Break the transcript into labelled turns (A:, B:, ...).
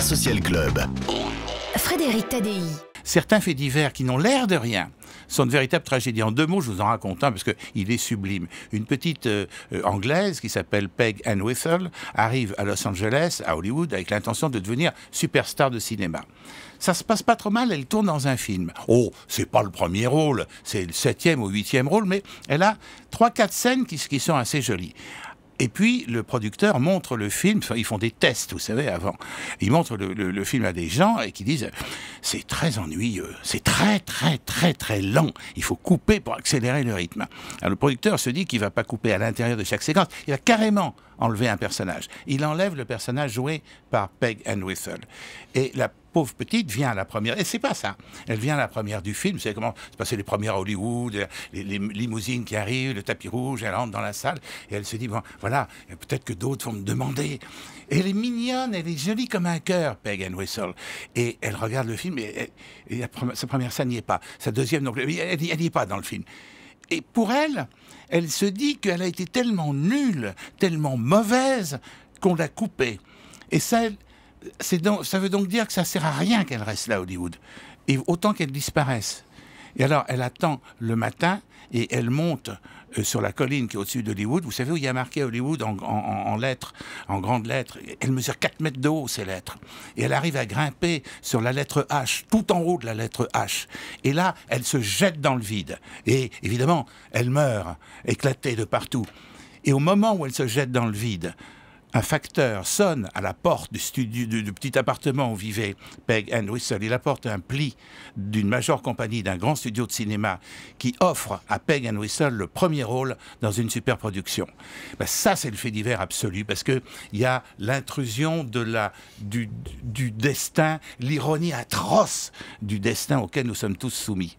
A: Social Club. Frédéric Certains faits divers qui n'ont l'air de rien sont de véritables tragédies. En deux mots, je vous en raconte un parce qu'il est sublime. Une petite euh, anglaise qui s'appelle Peg Ann Whistle arrive à Los Angeles, à Hollywood, avec l'intention de devenir superstar de cinéma. Ça se passe pas trop mal, elle tourne dans un film. Oh, c'est pas le premier rôle, c'est le septième ou huitième rôle, mais elle a trois, quatre scènes qui sont assez jolies. Et puis, le producteur montre le film, ils font des tests, vous savez, avant. Ils montrent le, film à des gens et qui disent, c'est très ennuyeux, c'est très, très, très, très lent. Il faut couper pour accélérer le rythme. Alors, le producteur se dit qu'il va pas couper à l'intérieur de chaque séquence. Il va carrément enlever un personnage. Il enlève le personnage joué par Peg and Whistle. Et la pauvre petite vient à la première, et c'est pas ça. Elle vient à la première du film, Vous savez comment se passaient les premières à Hollywood, les, limousines qui arrivent, le tapis rouge, elle rentre dans la salle, et elle se dit, bon, voilà, peut-être que d'autres vont me demander. elle est mignonne, elle est jolie comme un cœur, Peg and Whistle. Et elle regarde le film, et, sa première ça n'y est pas. Sa deuxième, donc, elle n'y est pas dans le film. Et pour elle, elle se dit qu'elle a été tellement nulle, tellement mauvaise, qu'on l'a coupée. Et ça, ça veut donc dire que ça sert à rien qu'elle reste là, Hollywood. Et autant qu'elle disparaisse. Et alors, elle attend le matin et elle monte euh, sur la colline qui est au-dessus d'Hollywood. Vous savez où il y a marqué Hollywood en, en lettres, en grandes lettres. Elle mesure 4 mètres de haut, ces lettres. Et elle arrive à grimper sur la lettre H, tout en haut de la lettre H. Et là, elle se jette dans le vide. Et évidemment, elle meurt, éclatée de partout. Et au moment où elle se jette dans le vide, un facteur sonne à la porte du, studio, petit appartement où vivait Peg and Whistle. Il apporte un pli d'une majeure compagnie d'un grand studio de cinéma qui offre à Peg and Whistle le premier rôle dans une super production. Ben, ça, c'est le fait divers absolu parce qu'il y a l'intrusion de la du destin, l'ironie atroce du destin auquel nous sommes tous soumis.